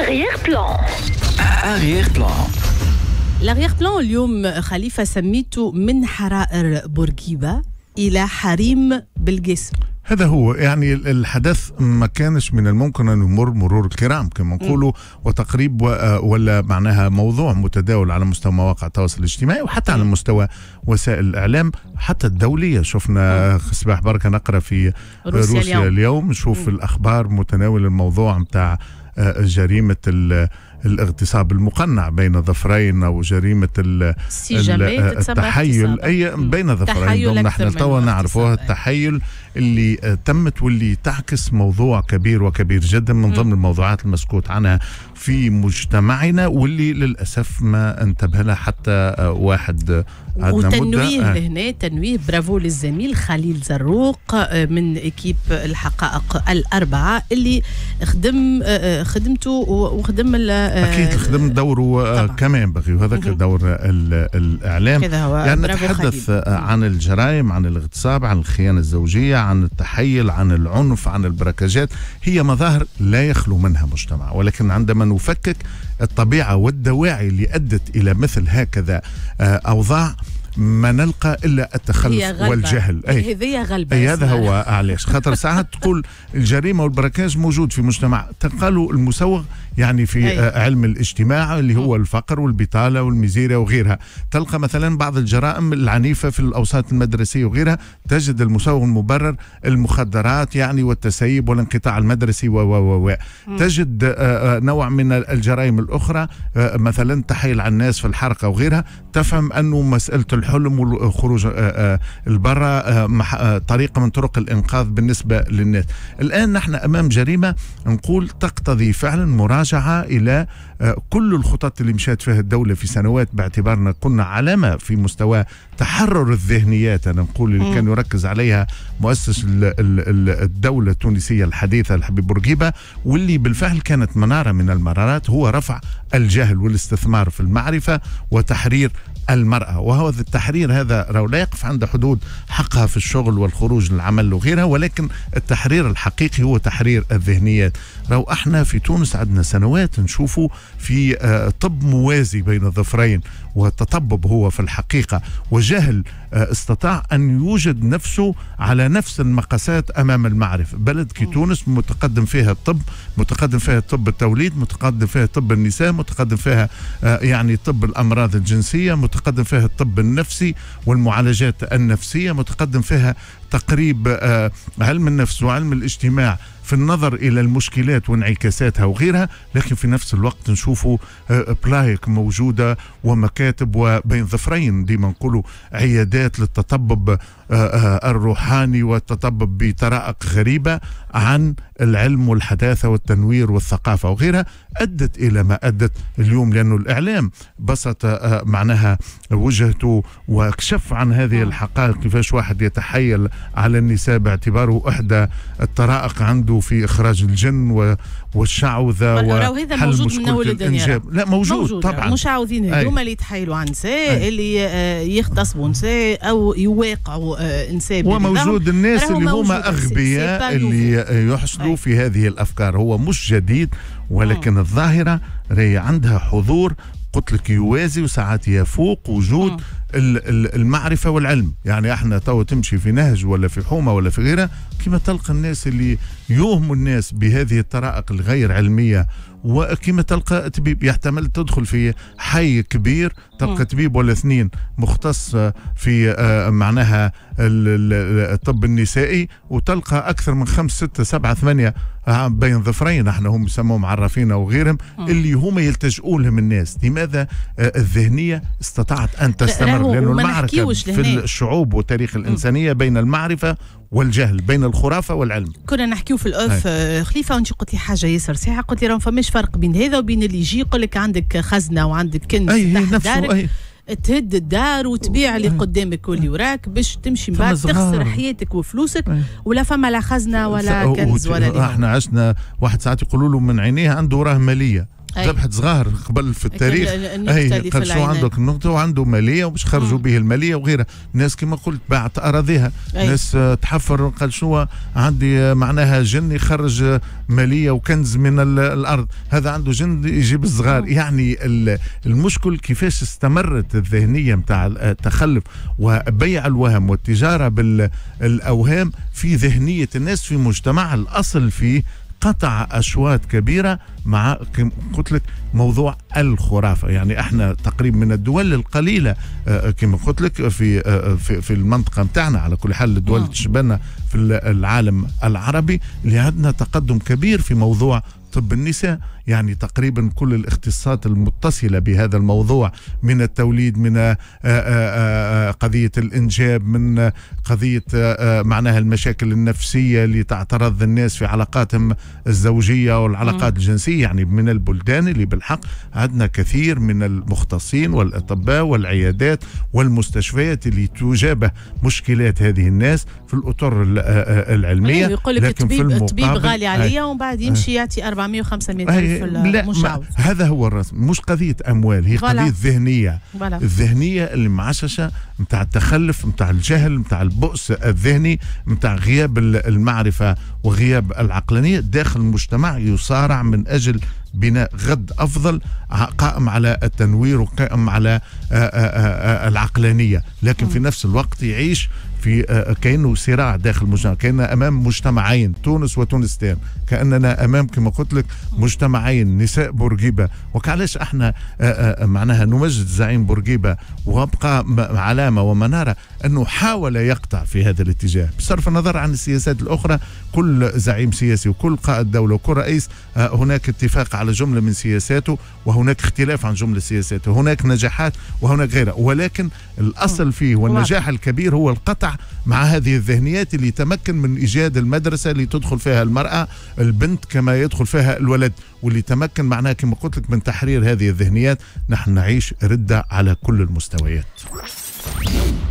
Arrière-plan. Arrière-plan. الأغيغبلان اليوم خليفة سميته من حرائر بورقيبة إلى حريم بالجسم هذا هو يعني الحدث ما كانش من الممكن أن يمر مرور الكرام كما نقولوا وتقريب آه، ولا معناها موضوع متداول على مستوى مواقع التواصل الاجتماعي وحتى على مستوى وسائل الإعلام حتى الدولية شفنا صباح بركة نقرأ في روسيا, روسيا اليوم نشوف الأخبار متناول الموضوع متاع آه، جريمه الاغتصاب المقنع بين ظفرين أو جريمة التحيل أي بين ظفرين نحن توا نعرفوها التحيل اللي آه، تمت واللي تعكس موضوع كبير وكبير جدا من ضمن الموضوعات المسكوت عنها في مجتمعنا واللي للأسف ما انتبه لها حتى آه، واحد آه، وتنويه لهنا تنويه برافو للزميل خليل زروق من اكيب الحقائق الاربعه اللي خدم خدمته وخدم آه، اكيد خدم دوره آه، كمان بغي وهذاك دور الاعلام كده هو يعني نتحدث آه، عن الجرائم عن الاغتصاب عن الخيانه الزوجيه عن التحيل عن العنف عن البركاجات هي مظاهر لا يخلو منها مجتمع ولكن عندما نفكك الطبيعه والدواعي اللي ادت الى مثل هكذا اوضاع ما نلقى الا التخلف والجهل اي هذه غلبه هذا هو علاش خاطر ساعات تقول الجريمه والبركاج موجود في مجتمع تقالوا المسوغ يعني في أي. آه، علم الاجتماع اللي هو الفقر والبطاله والمزيره وغيرها تلقى مثلا بعض الجرائم العنيفه في الاوساط المدرسيه وغيرها تجد المسوغ المبرر المخدرات يعني والتسيب والانقطاع المدرسي و و و تجد آه، آه، نوع من الجرائم الاخرى مثلا تحيل على الناس في الحرقه وغيرها تفهم انه مساله الحلم والخروج آه، آه، لبرا آه، طريقه من طرق الانقاذ بالنسبه للناس الان نحن امام جريمه نقول تقتضي فعلا مراجعه الى كل الخطط اللي مشات فيها الدوله في سنوات باعتبارنا كنا علامه في مستوى تحرر الذهنيات انا نقول اللي كان يركز عليها مؤسس الدوله التونسيه الحديثه الحبيب بورقيبه واللي بالفعل كانت مناره من المرارات هو رفع الجهل والاستثمار في المعرفه وتحرير المرأة وهو التحرير هذا لو لا يقف عند حدود حقها في الشغل والخروج للعمل وغيرها ولكن التحرير الحقيقي هو تحرير الذهنيات رو احنا في تونس عندنا سنوات نشوفه في آه، طب موازي بين الظفرين والتطبب هو في الحقيقة وجهل آه، استطاع أن يوجد نفسه على نفس المقاسات أمام المعرفة بلد كتونس متقدم فيها الطب متقدم فيها طب التوليد متقدم فيها طب النساء متقدم فيها آه، يعني طب الأمراض الجنسية متقدم فيها الطب النفسي والمعالجات النفسية متقدم فيها تقريب علم آه، النفس وعلم الاجتماع في النظر الى المشكلات وانعكاساتها وغيرها لكن في نفس الوقت نشوفوا آه، بلايك موجوده ومكاتب وبين ظفرين ديما نقولوا عيادات للتطبب آه، آه، الروحاني والتطبب بطرائق غريبة عن العلم والحداثة والتنوير والثقافة وغيرها أدت إلى ما أدت اليوم لأنه الإعلام بسط آه، معناها وجهته وكشف عن هذه الحقائق كيفاش واحد يتحيل على النساء باعتباره إحدى الطرائق عنده في إخراج الجن والشعوذة وحل مشكلة الإنجاب لا موجود, موجود طبعا مش هذوما اللي يتحايلوا على النساء اللي يغتصبوا نساء أو يواقعوا آه، انساب وموجود الناس اللي هما اغبياء اللي يحصلوا في هذه الافكار هو مش جديد ولكن آه. الظاهره راهي عندها حضور قلت لك يوازي وساعات يفوق وجود آه. المعرفه والعلم يعني احنا تو تمشي في نهج ولا في حومه ولا في غيرها كما تلقى الناس اللي يوهموا الناس بهذه الطرائق الغير علميه وكما تلقى طبيب يحتمل تدخل في حي كبير تلقى طبيب ولا اثنين مختص في آه، معناها الطب النسائي وتلقى اكثر من خمس ستة سبعة ثمانية آه، بين ظفرين احنا هم يسموهم عرافين او غيرهم اللي هما يلتجؤوا لهم الناس لماذا آه، الذهنيه استطاعت ان تستمر لانه المعركه في الشعوب وتاريخ الانسانيه بين المعرفه والجهل بين الخرافه والعلم كنا نحكيو في الاوف آه، خليفه وانت قلت لي حاجه ياسر صحيحه قلت لي راه فماش فرق بين هذا وبين اللي يجي يقول لك عندك خزنه وعندك كنز أي تحت دارك أي. تهد الدار وتبيع اللي قدامك واللي وراك باش تمشي من بعد تخسر حياتك وفلوسك ولا فما لا خزنه ولا كنز ولا احنا عشنا واحد ساعات يقولوا له من عينيه عنده راه ماليه ذبحة صغار قبل في التاريخ اي قال شو عندك النقطة وعنده مالية وباش خرجوا به المالية وغيرها الناس كما قلت باعت أراضيها أي. ناس تحفر قال شو عندي معناها جن يخرج مالية وكنز من الأرض هذا عنده جن يجيب الصغار يعني المشكل كيفاش استمرت الذهنية متاع التخلف وبيع الوهم والتجارة بالأوهام في ذهنية الناس في مجتمع الأصل فيه قطع أشواط كبيرة مع قلت لك موضوع الخرافة يعني احنا تقريبا من الدول القليلة آه، كما قلت لك في آه، في, في المنطقة نتاعنا على كل حال الدول نعم. اللي تشبهنا في العالم العربي اللي عندنا تقدم كبير في موضوع طب النساء يعني تقريبا كل الاختصاصات المتصلة بهذا الموضوع من التوليد من آه، آه، آه، قضية الإنجاب من قضية معناها المشاكل النفسية اللي تعترض الناس في علاقاتهم الزوجية والعلاقات الجنسية يعني من البلدان اللي بالحق عندنا كثير من المختصين والأطباء والعيادات والمستشفيات اللي تجابه مشكلات هذه الناس في الأطر العلمية أيوة، يقول لك الطبيب غالي عليا ومن بعد يمشي يعطي اربع 400 و 500 الف مشعوذ هذا هو الرسم مش قضيه اموال هي قضيه ذهنيه الذهنيه اللي معششه نتاع التخلف نتاع الجهل نتاع البؤس الذهني نتاع غياب المعرفه وغياب العقلانيه داخل المجتمع يصارع من اجل بناء غد افضل قائم على التنوير وقائم على العقلانيه لكن في نفس الوقت يعيش في آه، آه، كانه صراع داخل مجتمع كاننا امام مجتمعين تونس وتونستان كاننا امام كما قلت لك مجتمعين نساء بورقيبه وكعلاش احنا آه، معناها نمجد زعيم بورقيبه وابقى علامه ومناره انه حاول يقطع في هذا الاتجاه بصرف النظر عن السياسات الاخرى كل زعيم سياسي وكل قائد دوله وكل رئيس هناك اتفاق على جمله من سياساته وهناك اختلاف عن جمله سياساته هناك نجاحات وهناك غيرها ولكن الاصل فيه والنجاح الكبير هو القطع مع مع هذه الذهنيات اللي تمكن من ايجاد المدرسه اللي تدخل فيها المراه البنت كما يدخل فيها الولد واللي تمكن معناها كما قلت لك من تحرير هذه الذهنيات نحن نعيش رده على كل المستويات